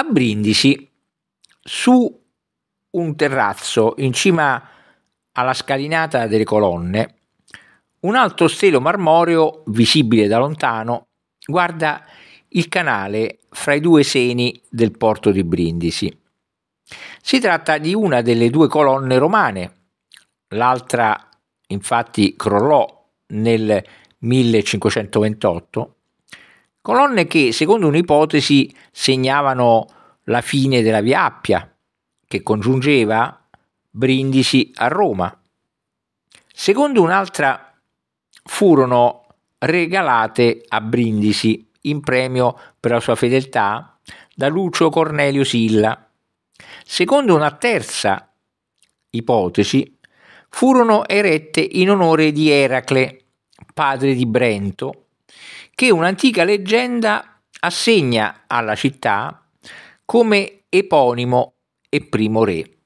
a Brindisi su un terrazzo in cima alla scalinata delle colonne. Un alto stelo marmoreo, visibile da lontano, guarda il canale fra i due seni del porto di Brindisi. Si tratta di una delle due colonne romane, l'altra infatti crollò nel 1528 colonne che, secondo un'ipotesi, segnavano la fine della via Appia, che congiungeva Brindisi a Roma. Secondo un'altra, furono regalate a Brindisi in premio per la sua fedeltà da Lucio Cornelio Silla. Secondo una terza ipotesi, furono erette in onore di Eracle, padre di Brento, che un'antica leggenda assegna alla città come eponimo e primo re.